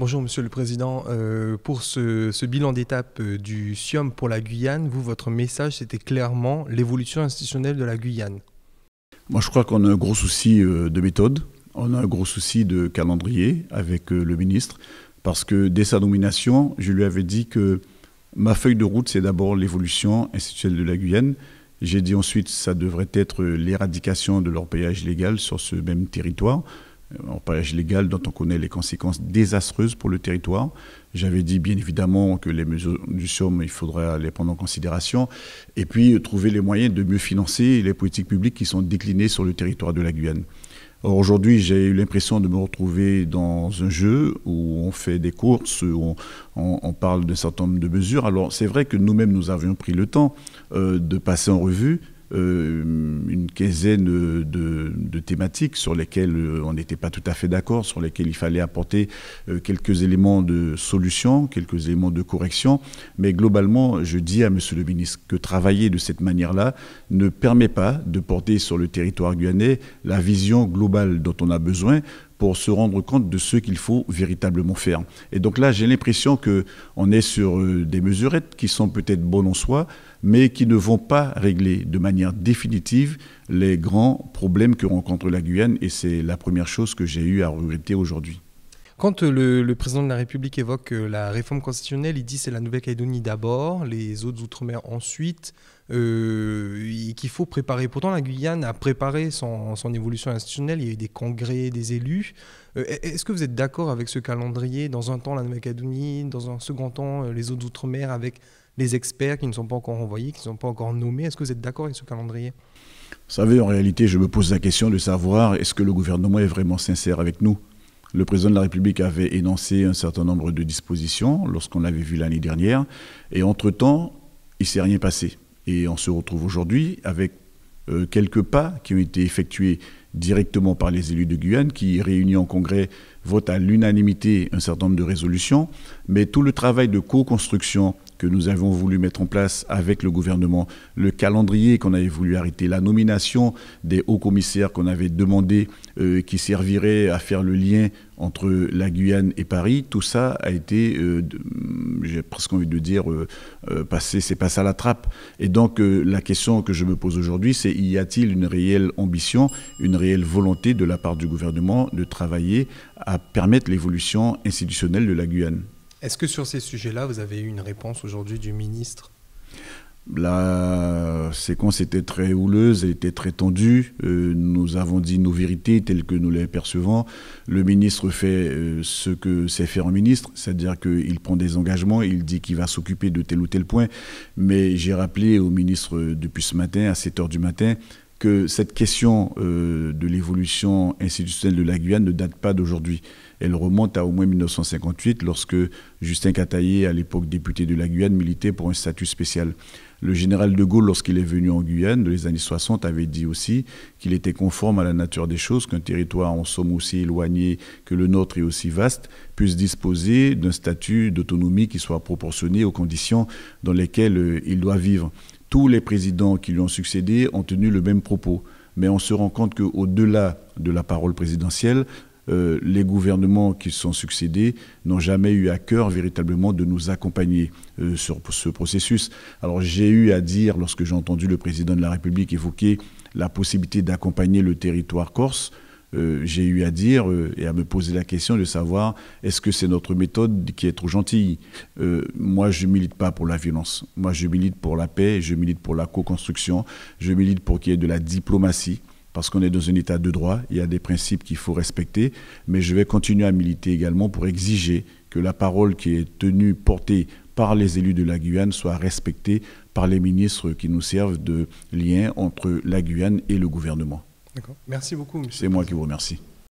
Bonjour Monsieur le Président. Euh, pour ce, bilan d'étape euh, du SIOM pour la Guyane, vous, votre message, c'était clairement l'évolution institutionnelle de la Guyane. Moi, je crois qu'on a un gros souci euh, de méthode, on a un gros souci de calendrier avec le ministre, parce que dès sa nomination, je lui avais dit que ma feuille de route, c'est d'abord l'évolution institutionnelle de la Guyane. J'ai dit ensuite, ça devrait être l'éradication de l'orpaillage légal sur ce même territoire en pariage légal dont on connaît les conséquences désastreuses pour le territoire. J'avais dit bien évidemment que les mesures du SOM, il faudrait les prendre en considération et puis trouver les moyens de mieux financer les politiques publiques qui sont déclinées sur le territoire de la Guyane. Or aujourd'hui, j'ai eu l'impression de me retrouver dans un jeu où on fait des courses, où on, parle d'un certain nombre de mesures. Alors c'est vrai que nous-mêmes, nous avions pris le temps euh, de passer en revue euh, une quinzaine de, thématiques sur lesquelles euh, on n'était pas tout à fait d'accord, sur lesquelles il fallait apporter euh, quelques éléments de solution, quelques éléments de correction. Mais globalement, je dis à Monsieur le ministre que travailler de cette manière-là ne permet pas de porter sur le territoire guyanais la vision globale dont on a besoin pour se rendre compte de ce qu'il faut véritablement faire. Et donc là, j'ai l'impression que qu'on est sur euh, des mesurettes qui sont peut-être bonnes en soi, mais qui ne vont pas régler de manière définitive les grands problèmes que rencontre la Guyane. Et c'est la première chose que j'ai eu à regretter aujourd'hui. Quand euh, le, président de la République évoque euh, la réforme constitutionnelle, il dit c'est la Nouvelle-Calédonie d'abord, les autres Outre-mer ensuite, euh, qu'il faut préparer. Pourtant, la Guyane a préparé son, évolution institutionnelle, il y a eu des congrès, des élus. E-, est-ce que vous êtes d'accord avec ce calendrier Dans un temps, la Nouvelle-Calédonie, dans un second temps, les autres Outre-mer, avec les experts qui ne sont pas encore envoyés, qui ne sont pas encore nommés. Est-ce que vous êtes d'accord avec ce calendrier vous savez, en réalité, je me pose la question de savoir est-ce que le gouvernement est vraiment sincère avec nous le président de la République avait énoncé un certain nombre de dispositions lorsqu'on l'avait vu l'année dernière. Et entre-temps, il ne s'est rien passé. Et on se retrouve aujourd'hui avec euh, quelques pas qui ont été effectués directement par les élus de Guyane, qui, réunis en congrès, votent à l'unanimité un certain nombre de résolutions. Mais tout le travail de co-construction que nous avons voulu mettre en place avec le gouvernement, le calendrier qu'on avait voulu arrêter, la nomination des hauts commissaires qu'on avait demandé, euh, qui servirait à faire le lien entre la Guyane et Paris, tout ça a été, euh, mm, j'ai presque envie de dire, euh, passé, c'est passé à la trappe. Et donc la question que je me pose aujourd'hui, c'est y a-t-il une réelle ambition, une réelle volonté de la part du gouvernement de travailler à permettre l'évolution institutionnelle de la Guyane est-ce que sur ces sujets-là, vous avez eu une réponse aujourd'hui du ministre la séquence était très houleuse, elle était très tendue. Euh, nous avons dit nos vérités telles que nous les percevons. Le ministre fait euh, ce que sait faire un ministre, c'est-à-dire qu'il prend des engagements, il dit qu'il va s'occuper de tel ou tel point. Mais j'ai rappelé au ministre depuis ce matin, à 7 h du matin, que cette question euh, de l'évolution institutionnelle de la Guyane ne date pas d'aujourd'hui. Elle remonte à au moins 1958, lorsque Justin Cataillé, à l'époque député de la Guyane, militait pour un statut spécial. Le général de Gaulle, lorsqu'il est venu en Guyane, dans les années 60, avait dit aussi qu'il était conforme à la nature des choses, qu'un territoire en somme aussi éloigné que le nôtre et aussi vaste puisse disposer d'un statut d'autonomie qui soit proportionné aux conditions dans lesquelles euh, il doit vivre tous les présidents qui lui ont succédé ont tenu le même propos. Mais on se rend compte qu'au-delà de la parole présidentielle, euh, les gouvernements qui se sont succédés n'ont jamais eu à cœur véritablement de nous accompagner euh, sur ce processus. Alors j'ai eu à dire, lorsque j'ai entendu le président de la République évoquer la possibilité d'accompagner le territoire corse, euh, j'ai eu à dire euh, et à me poser la question de savoir est-ce que c'est notre méthode qui est trop gentille euh, Moi, je milite pas pour la violence. Moi, je milite pour la paix, je milite pour la co-construction, je milite pour qu'il y ait de la diplomatie parce qu'on est dans un état de droit, il y a des principes qu'il faut respecter, mais je vais continuer à militer également pour exiger que la parole qui est tenue, portée par les élus de la Guyane soit respectée par les ministres qui nous servent de lien entre la Guyane et le gouvernement. D'accord. Merci beaucoup. C'est moi qui vous remercie.